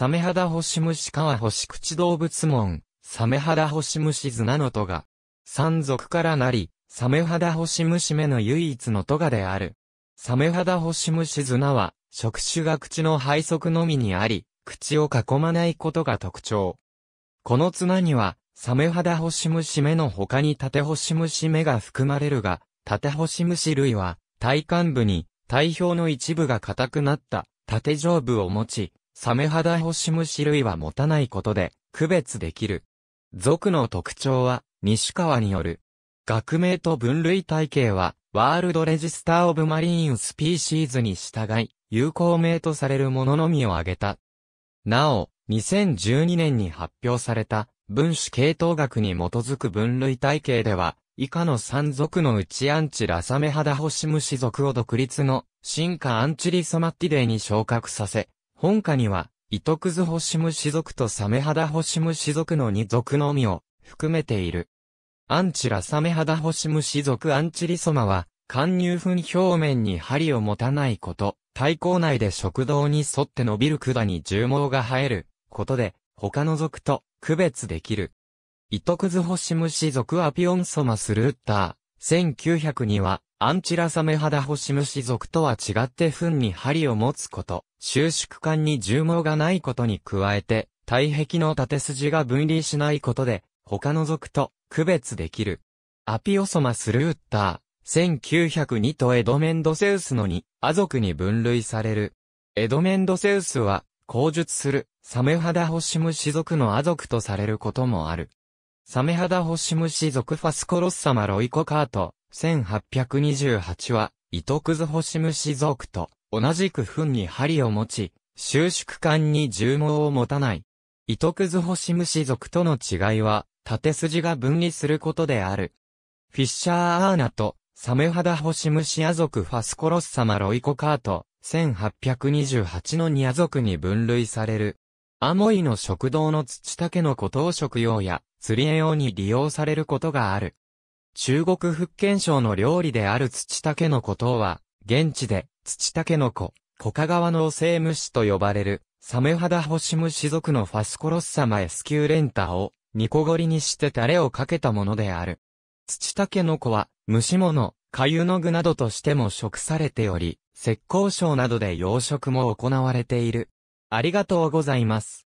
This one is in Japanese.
サメハダホシムシカワホシクチ動物門、サメハダホシムシズナのトガ。山族からなり、サメハダホシムシ目の唯一のトガである。サメハダホシムシズナは、触手が口の配足のみにあり、口を囲まないことが特徴。この綱には、サメハダホシムシ目の他にタテホシムシ目が含まれるが、タテホシムシ類は、体幹部に、体表の一部が硬くなった、縦上部を持ち、サメハダホシムシ類は持たないことで区別できる。属の特徴は、西川による。学名と分類体系は、ワールドレジスターオブマリーンスピーシーズに従い、有効名とされるもののみを挙げた。なお、2012年に発表された、分子系統学に基づく分類体系では、以下の3属のうちアンチラサメハダホシムシ属を独立の進化アンチリソマッティデに昇格させ、本家には、糸くず星虫族とサメ肌星虫族の二族のみを含めている。アンチラサメ肌星虫族アンチリソマは、貫入粉表面に針を持たないこと、体口内で食道に沿って伸びる管に重毛が生えることで、他の族と区別できる。糸くず星虫族アピオンソマスルッター、1902は、アンチラサメハダホシムシ属とは違って糞に針を持つこと、収縮管に重毛がないことに加えて、体壁の縦筋が分離しないことで、他の属と区別できる。アピオソマスルーター、1902とエドメンドセウスの2、ア族に分類される。エドメンドセウスは、口述する、サメハダホシムシ属のア族とされることもある。サメハダホシムシ属ファスコロッサマロイコカート、1828は、糸くず星虫族と同じく糞に針を持ち、収縮管に重毛を持たない。糸くず星虫族との違いは、縦筋が分離することである。フィッシャーアーナと、サメハダ星虫ア族ファスコロス様ロイコカート、1828のニア族に分類される。アモイの食堂の土竹のことを食用や釣り用に利用されることがある。中国福建省の料理である土竹の子とは、現地で、土竹の子、小賀川の生虫と呼ばれる、サメ肌星虫族のファスコロス様エスキューレンタを、煮こごりにしてタレをかけたものである。土竹の子は、虫物、粥の具などとしても食されており、浙江省などで養殖も行われている。ありがとうございます。